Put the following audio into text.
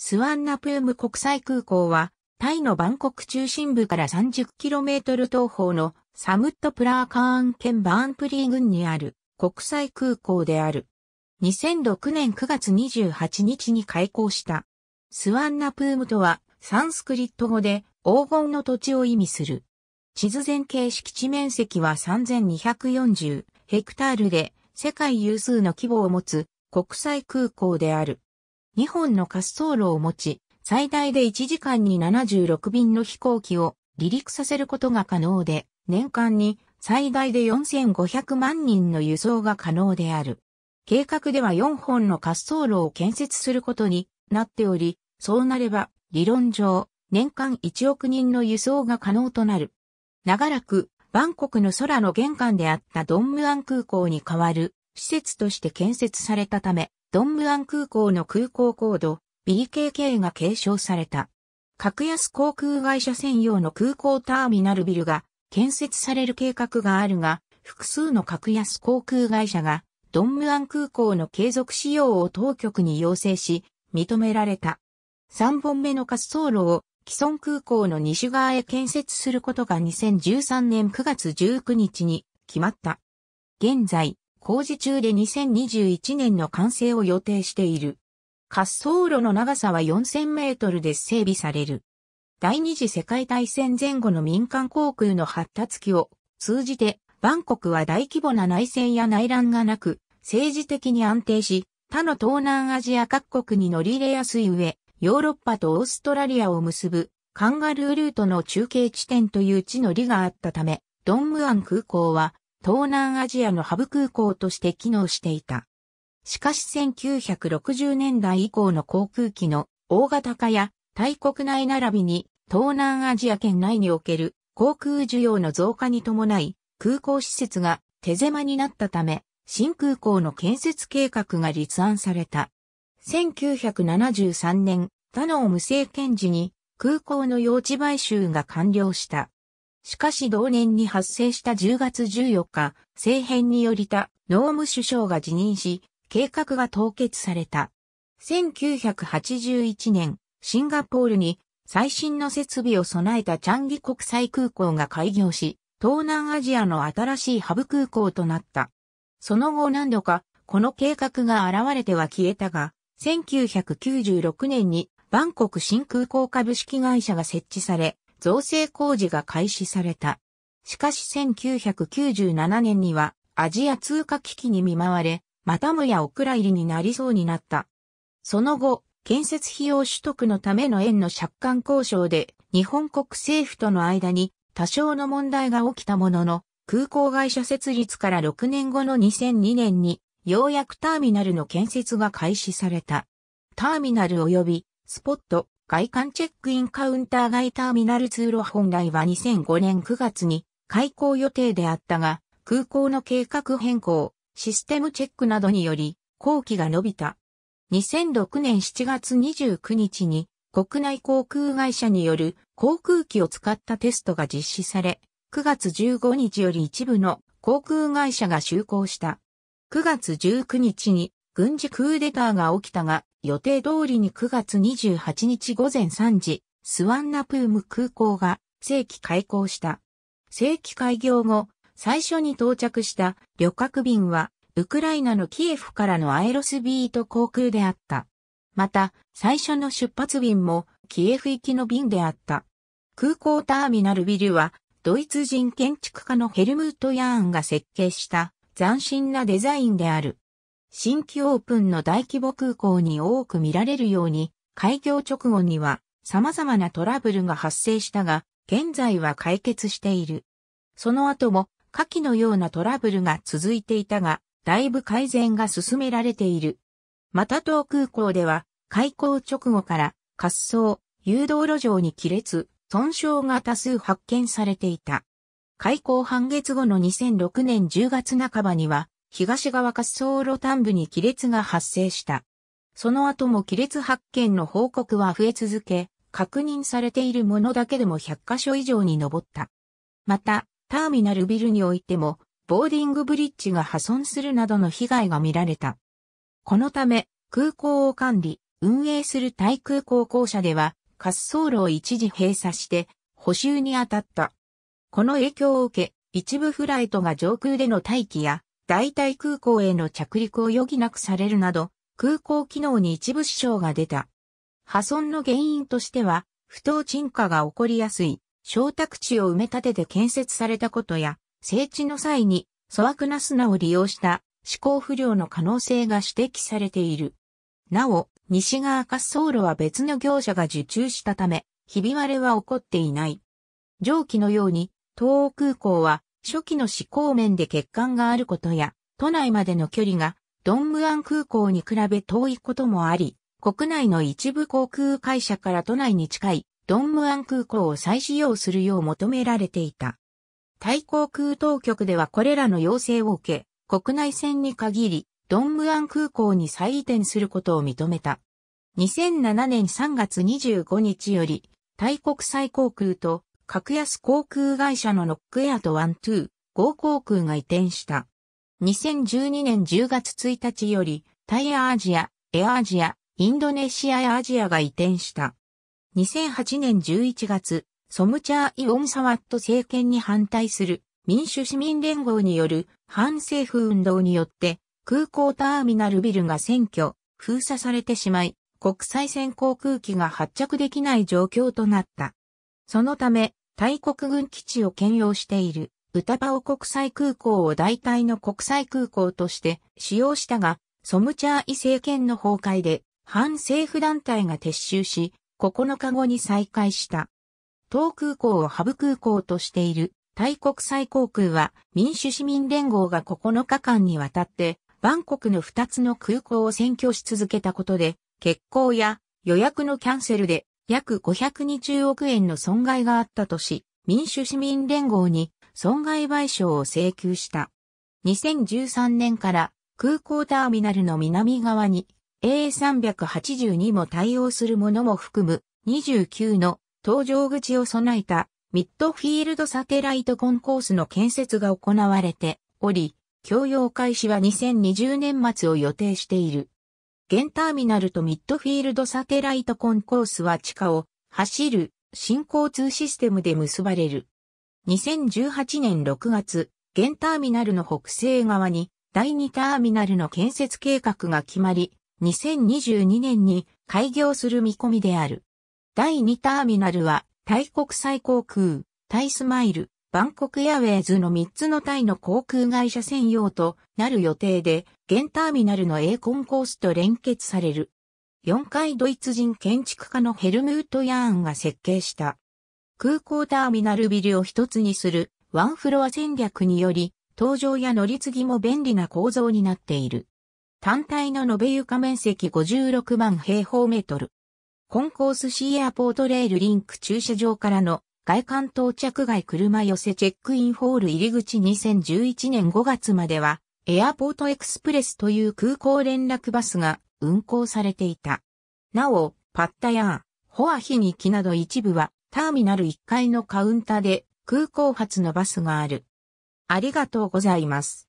スワンナプーム国際空港は、タイのバンコク中心部から 30km 東方のサムットプラーカーン県バーンプリー郡にある国際空港である。2006年9月28日に開港した。スワンナプームとはサンスクリット語で黄金の土地を意味する。地図全形式地面積は3240ヘクタールで世界有数の規模を持つ国際空港である。2本の滑走路を持ち、最大で1時間に76便の飛行機を離陸させることが可能で、年間に最大で4500万人の輸送が可能である。計画では4本の滑走路を建設することになっており、そうなれば理論上年間1億人の輸送が可能となる。長らくバンコクの空の玄関であったドンムアン空港に代わる施設として建設されたため、ドンムアン空港の空港コード BKK が継承された。格安航空会社専用の空港ターミナルビルが建設される計画があるが、複数の格安航空会社がドンムアン空港の継続使用を当局に要請し、認められた。3本目の滑走路を既存空港の西側へ建設することが2013年9月19日に決まった。現在、工事中で2021年の完成を予定している。滑走路の長さは4000メートルで整備される。第二次世界大戦前後の民間航空の発達期を通じて、バンコクは大規模な内戦や内乱がなく、政治的に安定し、他の東南アジア各国に乗り入れやすい上、ヨーロッパとオーストラリアを結ぶカンガルールートの中継地点という地の利があったため、ドンムアン空港は東南アジアのハブ空港として機能していた。しかし1960年代以降の航空機の大型化や大国内並びに東南アジア圏内における航空需要の増加に伴い空港施設が手狭になったため新空港の建設計画が立案された。1973年、他の無政権時に空港の用地買収が完了した。しかし同年に発生した10月14日、政変によりた農務首相が辞任し、計画が凍結された。1981年、シンガポールに最新の設備を備えたチャンギ国際空港が開業し、東南アジアの新しいハブ空港となった。その後何度か、この計画が現れては消えたが、1996年にバンコク新空港株式会社が設置され、造成工事が開始された。しかし1997年にはアジア通貨危機に見舞われ、またもやお蔵入りになりそうになった。その後、建設費用取得のための円の借款交渉で日本国政府との間に多少の問題が起きたものの、空港会社設立から6年後の2002年に、ようやくターミナルの建設が開始された。ターミナル及びスポット外観チェックインカウンター外ターミナル通路本来は2005年9月に開港予定であったが、空港の計画変更、システムチェックなどにより、工期が伸びた。2006年7月29日に、国内航空会社による航空機を使ったテストが実施され、9月15日より一部の航空会社が就航した。9月19日に軍事クーデターが起きたが、予定通りに9月28日午前3時、スワンナプーム空港が正規開港した。正規開業後、最初に到着した旅客便は、ウクライナのキエフからのアエロスビート航空であった。また、最初の出発便も、キエフ行きの便であった。空港ターミナルビルは、ドイツ人建築家のヘルムート・ヤーンが設計した斬新なデザインである。新規オープンの大規模空港に多く見られるように、開業直後には様々なトラブルが発生したが、現在は解決している。その後も、下記のようなトラブルが続いていたが、だいぶ改善が進められている。また東空港では、開港直後から、滑走、誘導路上に亀裂、損傷が多数発見されていた。開港半月後の2006年10月半ばには、東側滑走路端部に亀裂が発生した。その後も亀裂発見の報告は増え続け、確認されているものだけでも100カ所以上に上った。また、ターミナルビルにおいても、ボーディングブリッジが破損するなどの被害が見られた。このため、空港を管理、運営する対空港校舎では、滑走路を一時閉鎖して、補修に当たった。この影響を受け、一部フライトが上空での待機や、代替空港への着陸を余儀なくされるなど、空港機能に一部支障が出た。破損の原因としては、不当沈下が起こりやすい、小宅地を埋め立てて建設されたことや、整地の際に粗悪な砂を利用した思考不良の可能性が指摘されている。なお、西側滑走路は別の業者が受注したため、ひび割れは起こっていない。上記のように、東欧空港は初期の思考面で欠陥があることや、都内までの距離がドンムアン空港に比べ遠いこともあり、国内の一部航空会社から都内に近いドンムアン空港を再使用するよう求められていた。タイ航空当局ではこれらの要請を受け、国内線に限り、ドンムアン空港に再移転することを認めた。2007年3月25日より、タイ国際航空と格安航空会社のノックエアとワントゥー、合航空が移転した。2012年10月1日より、タイアアジア、エアアジア、インドネシアやアジアが移転した。2008年11月、ソムチャー・イ・オンサワット政権に反対する民主市民連合による反政府運動によって空港ターミナルビルが占拠、封鎖されてしまい、国際線航空機が発着できない状況となった。そのため、大国軍基地を兼用している、ウタパオ国際空港を代替の国際空港として使用したが、ソムチャーイ政権の崩壊で、反政府団体が撤収し、9日後に再開した。東空港をハブ空港としている、タイ国際航空は民主市民連合が9日間にわたって、バンコクの2つの空港を占拠し続けたことで、欠航や予約のキャンセルで約520億円の損害があったとし、民主市民連合に損害賠償を請求した。2013年から空港ターミナルの南側に a 3 8 2も対応するものも含む29の搭乗口を備えたミッドフィールドサテライトコンコースの建設が行われており、供用開始は2020年末を予定している。現ターミナルとミッドフィールドサテライトコンコースは地下を走る新交通システムで結ばれる。2018年6月、現ターミナルの北西側に第2ターミナルの建設計画が決まり、2022年に開業する見込みである。第2ターミナルは、大国際航空、タイスマイル、バンコクエアウェイズの3つのタイの航空会社専用となる予定で、現ターミナルの A コンコースと連結される。4階ドイツ人建築家のヘルムート・ヤーンが設計した。空港ターミナルビルを一つにするワンフロア戦略により、搭乗や乗り継ぎも便利な構造になっている。単体の延べ床面積56万平方メートル。コンコースシーエアポートレールリンク駐車場からの外観到着外車寄せチェックインホール入り口2011年5月までは、エアポートエクスプレスという空港連絡バスが運行されていた。なお、パッタヤー、ホアヒニキなど一部は、ターミナル1階のカウンターで空港発のバスがある。ありがとうございます。